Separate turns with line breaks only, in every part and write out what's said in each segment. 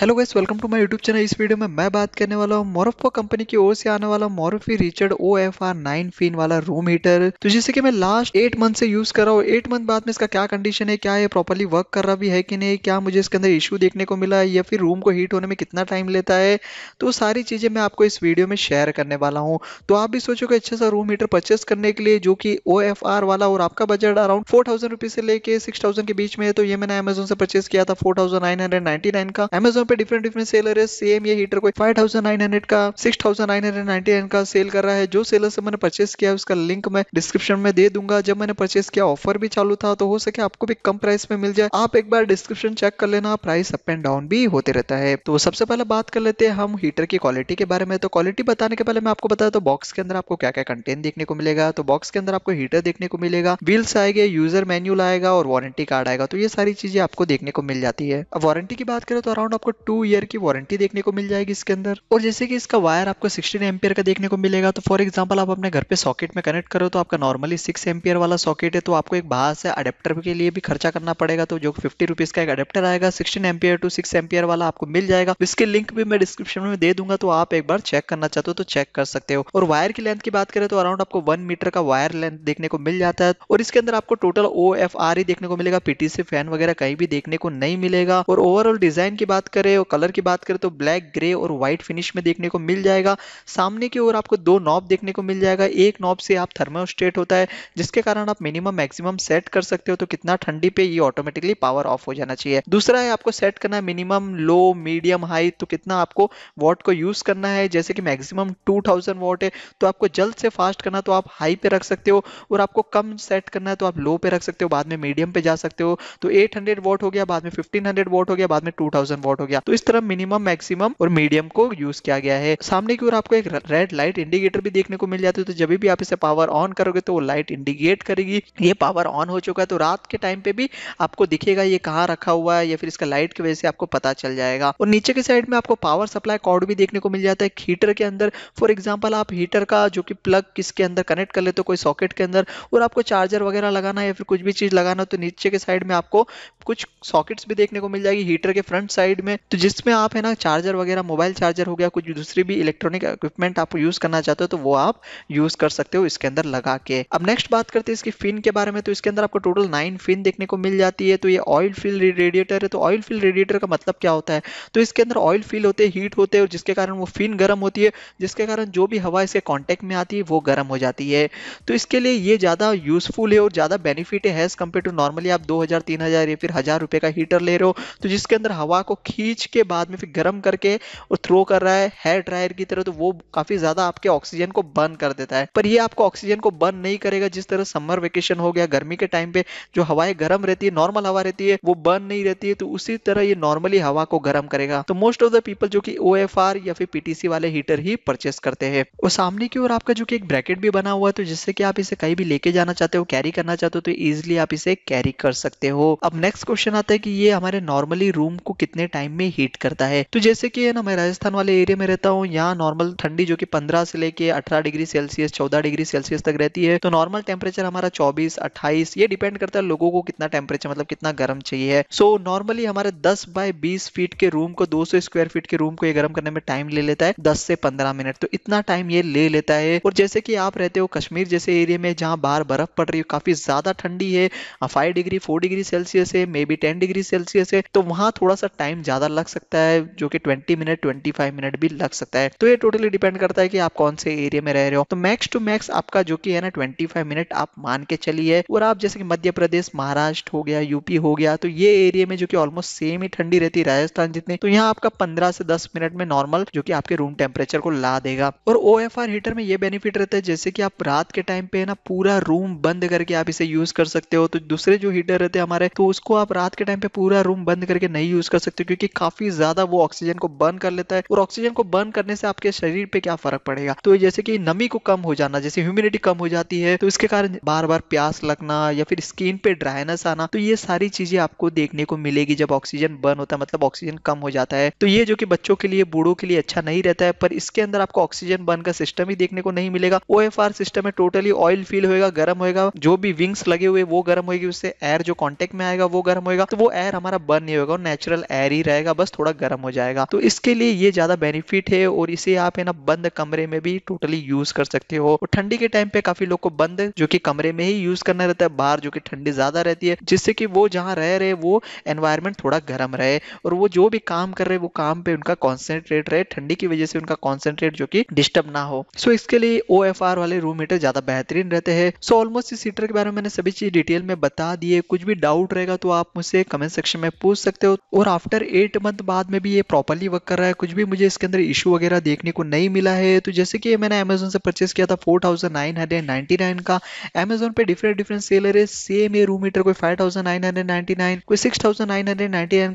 hello guys welcome to my YouTube channel इस video में मैं बात करने वाला हूँ मोरफो कंपनी की ओर से आने वाला Morphy Richard O F R nine fin वाला रूम हीटर तो जिसे कि मैं लास्ट एट मंथ से यूज कर रहा हूँ एट मंथ बाद में इसका क्या कंडीशन है क्या ये प्रॉपरली वर्क कर रहा भी है कि नहीं क्या मुझे इसके अंदर इशू देखने को मिला या फिर रूम को हीट होने में कितना टाइम लेता है तो सारी चीजें मैं आपको इस वीडियो में शेयर करने वाला हूँ तो आप भी सोचोगे अच्छा सा रूम हीटर परचेस करने के लिए जो की ओ एफ आर वाला और आपका बजट अराउंड फोर से लेके सिक्स के बीच में है तो ये मैंने अमेजोन से परचेस किया था फोर का अमेजोन पे डिफरेंट डिफरेंट सेलर है सेम ये हीटर को 5900 का 6999 का सेल कर रहा है जो सेलर से मैंने परचेस किया है उसका लिंक मैं डिस्क्रिप्शन में दे दूंगा जब मैंने परचेस किया ऑफर भी चालू था तो हो सके आपको भी कम प्राइस में मिल जाए आप एक बार डिस्क्रिप्शन चेक कर लेना प्राइस अप एंड डाउन भी होते रहता है तो सबसे पहले बात कर लेते हैं हम हीटर की क्वालिटी के बारे में तो क्वालिटी बताने के पहले मैं आपको बताया तो बॉक्स के अंदर आपको क्या क्या कंटेंट देखने को मिलेगा तो बॉक्स के अंदर आपको हीटर देखने को मिलेगा व्हील्स आएंगे यूजर मैन्यूल आएगा और वारंटी कार्ड आएगा तो ये सारी चीजें आपको देखने को मिल जाती है अब वारंटी की बात करें तो अराउंड आपको टू ईयर की वारंटी देखने को मिल जाएगी इसके अंदर और जैसे कि इसका वायर आपको सिक्सटीन एमपियर का देखने को मिलेगा तो फॉर एग्जाम्पल आप अपने घर पे सॉकेट में कनेक्ट करो तो आपका नॉर्मली सिक्स एमपियर वाला सॉकेट है तो आपको एक बाहर से अडेप्टर के लिए भी खर्चा करना पड़ेगा तो जो फिफ्टी रुपीज का एक अडेप्टर आएगा sixteen ampere to six ampere वाला आपको मिल जाएगा इसके लिंक भी मैं डिस्क्रिप्शन में दे दूंगा तो आप एक बार चेक करना चाहते हो तो चेक कर सकते हो और वायर की लेंथ की बात करें तो अराउंड आपको वन मीटर का वायर लेंथ देखने को मिल जाता है और इसके अंदर आपको टोटल ओ एफ आर ही देखने को मिलेगा पीटीसी फैन वगैरह कहीं भी देखने को नहीं मिलेगा और ओवरऑल डिजाइन की बात करें रहे हो कलर की बात करें तो ब्लैक ग्रे और व्हाइट फिनिश में देखने को मिल जाएगा सामने की ओर आपको दो नॉब देखने को मिल जाएगा एक नॉब से आप थर्मोस्टेट होता है जिसके कारण आप मिनिमम मैक्सिमम सेट कर सकते हो तो कितना ठंडी पे ये ऑटोमेटिकली पावर ऑफ हो जाना चाहिए दूसरा है आपको सेट करना है मिनिमम लो मीडियम हाई तो कितना आपको वॉट को यूज करना है जैसे कि मैक्सिमम 2000 वॉट है तो आपको जल्द से फास्ट करना तो आप हाई पे रख सकते हो और आपको कम सेट करना है तो आप लो पे रख सकते हो बाद में मीडियम पे जा सकते हो तो 800 वॉट हो गया बाद में 1500 वॉट हो गया बाद में 2000 वॉट हो गया गया तो इस तरह मिनिमम मैक्सिमम और मीडियम को यूज किया गया है सामने की ओर आपको एक रेड लाइट इंडिकेटर भी देखने को मिल जाती है तो जब भी आप इसे पावर ऑन करोगे तो वो लाइट इंडिकेट करेगी ये पावर ऑन हो चुका है तो रात के टाइम पे भी आपको दिखेगा ये कहाँ रखा हुआ है या फिर इसका लाइट की वजह से आपको पता चल जाएगा और नीचे के साइड में आपको पावर सप्लाई कॉर्ड भी देखने को मिल जाता है हीटर के अंदर फॉर एग्जाम्पल आप हीटर का जो कि प्लग किसके अंदर कनेक्ट कर लेते हो कोई सॉकेट के अंदर और आपको चार्जर वगैरह लगाना या फिर कुछ भी चीज लगाना तो नीचे के साइड में आपको कुछ सॉकेट्स भी देखने को मिल जाएगी हीटर के फ्रंट साइड में तो जिसमें आप है ना चार्जर वगैरह मोबाइल चार्जर हो गया कुछ दूसरी भी इलेक्ट्रॉनिक इक्विपमेंट आप यूज़ करना चाहते हो तो वो आप यूज़ कर सकते हो इसके अंदर लगा के अब नेक्स्ट बात करते हैं इसकी फिन के बारे में तो इसके अंदर आपको टोटल नाइन फिन देखने को मिल जाती है तो ये ऑयल फिल रेडिएटर है तो ऑयल फिल रेडिएटर का मतलब क्या होता है तो इसके अंदर ऑयल फिल होते हैं हीट होते हैं और जिसके कारण वो फिन गर्म होती है जिसके कारण जो भी हवा इसके कॉन्टेक्ट में आती है वो गर्म हो जाती है तो इसके लिए ये ज़्यादा यूजफुल है और ज़्यादा बेनिफिट है एज़ कम्पेयर टू नॉर्मली आप दो हज़ार तीन हज़ार या फिर हज़ार रुपये का हीटर ले रहे हो तो जिसके अंदर हवा को खींच खींच के बाद में फिर गर्म करके और थ्रो कर रहा है हेयर ड्रायर की तरह तो वो काफी ज्यादा आपके ऑक्सीजन को बर्न कर देता है पर ये आपको ऑक्सीजन को बर्न नहीं करेगा जिस तरह समर वेकेशन हो गया गर्मी के टाइम पे जो हवाएं गर्म रहती है नॉर्मल हवा रहती है वो बर्न नहीं रहती है तो उसी तरह ये नॉर्मली हवा को गर्म करेगा तो मोस्ट ऑफ द पीपल जो कि ओ या फिर पीटीसी वाले हीटर ही परचेस करते हैं और सामने की ओर आपका जो कि एक ब्रैकेट भी बना हुआ है तो जिससे कि आप इसे कहीं भी लेके जाना चाहते हो कैरी करना चाहते हो तो इजिली आप इसे कैरी कर सकते हो अब नेक्स्ट क्वेश्चन आता है कि ये हमारे नॉर्मली रूम को कितने टाइम में हीट करता है तो जैसे कि है ना मैं राजस्थान वाले एरिया में रहता हूँ यहाँ नॉर्मल ठंडी जो कि 15 से लेके 18 डिग्री सेल्सियस 14 डिग्री सेल्सियस तक रहती है तो नॉर्मल टेम्परेचर हमारा 24, 28 ये डिपेंड करता है लोगों को कितना टेम्परेचर मतलब कितना गर्म चाहिए है सो so, नॉर्मली हमारे दस बाय बीस फीट के रूम को दो स्क्वायर फीट के रूम को ये गर्म करने में टाइम ले लेता है दस से पंद्रह मिनट तो इतना टाइम ये ले लेता है और जैसे कि आप रहते हो कश्मीर जैसे एरिया में जहाँ बाहर बर्फ पड़ रही है काफी ज्यादा ठंडी है five degree four degree Celsius है maybe ten degree Celsius है तो वहां थोड़ा सा टाइम ज्यादा ज्यादा लग सकता है जो कि 20 मिनट 25 मिनट भी लग सकता है तो ये टोटली डिपेंड करता है कि आप कौन से एरिया में रह रहे हो तो मैक्स टू मैक्स आपका जो कि है ना 25 मिनट आप मान के चलिए और आप जैसे कि मध्य प्रदेश महाराष्ट्र हो गया यूपी हो गया तो ये एरिया में जो की ऑलमोस्ट सेम ही ठंडी रहती है राजस्थान जितने तो यहाँ आपका पंद्रह से दस मिनट में नॉर्मल जो की आपके रूम टेम्परेचर को ला देगा और ओ हीटर में ये बेनिफिट रहता है जैसे कि आप रात के टाइम पे ना पूरा रूम बंद करके आप इसे यूज कर सकते हो तो दूसरे जो हीटर रहते हैं हमारे तो उसको आप रात के टाइम पे पूरा रूम बंद करके नहीं यूज कर सकते क्योंकि काफी ज्यादा वो ऑक्सीजन को बर्न कर लेता है और ऑक्सीजन को बर्न करने से आपके शरीर पे क्या फर्क पड़ेगा तो जैसे कि नमी को कम हो जाना जैसे ह्यूमिडिटी कम हो जाती है तो इसके कारण बार बार प्यास लगना या फिर स्किन पे ड्राइनेस आना तो ये सारी चीजें आपको देखने को मिलेगी जब ऑक्सीजन बर्न होता है मतलब ऑक्सीजन कम हो जाता है तो ये जो कि बच्चों के लिए बूढ़ों के लिए अच्छा नहीं रहता है पर इसके अंदर आपको ऑक्सीजन बर्न का सिस्टम ही देखने को नहीं मिलेगा ओ सिस्टम में टोटली ऑयल फील होगा गर्म होगा जो भी विंग्स लगे हुए वो गर्म होगी उससे एयर जो कॉन्टेक्ट में आएगा वो गर्म होगा तो वो एयर हमारा बर्न नहीं होगा और नेचुरल एयर ही रहेगा जाएगा बस थोड़ा गर्म हो जाएगा तो इसके लिए ये ज्यादा बेनिफिट है और इसे आप है ना बंद कमरे में भी टोटली यूज कर सकते हो और ठंडी के टाइम पे काफी लोग को बंद जो कि कमरे में ही यूज करना रहता है बाहर जो कि ठंडी ज्यादा रहती है जिससे कि वो जहाँ रह रहे वो एनवायरमेंट थोड़ा गर्म रहे और वो जो भी काम कर रहे वो काम पे उनका कॉन्सेंट्रेट रहे ठंडी की वजह से उनका कॉन्सेंट्रेट जो की डिस्टर्ब ना हो सो इसके लिए ओ वाले रूम हीटर ज्यादा बेहतरीन रहते हैं सो ऑलमोस्ट इस हीटर के बारे में मैंने सभी चीज डिटेल में बता दिए कुछ भी डाउट रहेगा तो आप मुझसे कमेंट सेक्शन में पूछ सकते हो और आफ्टर एट के मंथ बाद में भी ये प्रॉपरली वर्क कर रहा है कुछ भी मुझे इसके अंदर इशू वगैरह देखने को नहीं मिला है तो जैसे कि मैंने अमेजोन से परचेस किया था फोर का अमेजोन पे डिफरेंट डिफरेंट सेलर है सेम ये रूम हीटर कोई फाइव कोई सिक्स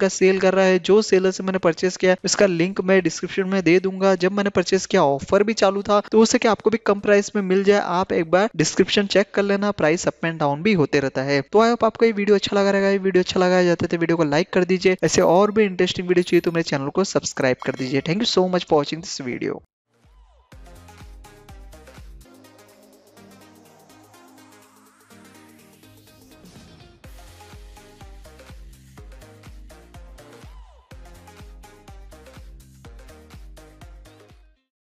का सेल कर रहा है जो सेलर से मैंने परचेस किया इसका लिंक मैं डिस्क्रिप्शन में दे दूंगा जब मैंने परचेस किया ऑफर भी चालू था तो हो सके आपको भी कम प्राइस में मिल जाए आप एक बार डिस्क्रिप्शन चेक कर लेना प्राइस अप एंड डाउन भी होते रहता है तो आई होप आपको ये वीडियो अच्छा लगा रहेगा ये वीडियो अच्छा लगाया जाता है तो वीडियो को लाइक कर दीजिए ऐसे और भी इंटरेस्ट इंटरेस्टिंग वीडियो चाहिए तो मेरे चैनल को सब्सक्राइब कर दीजिए thank you so much for watching this video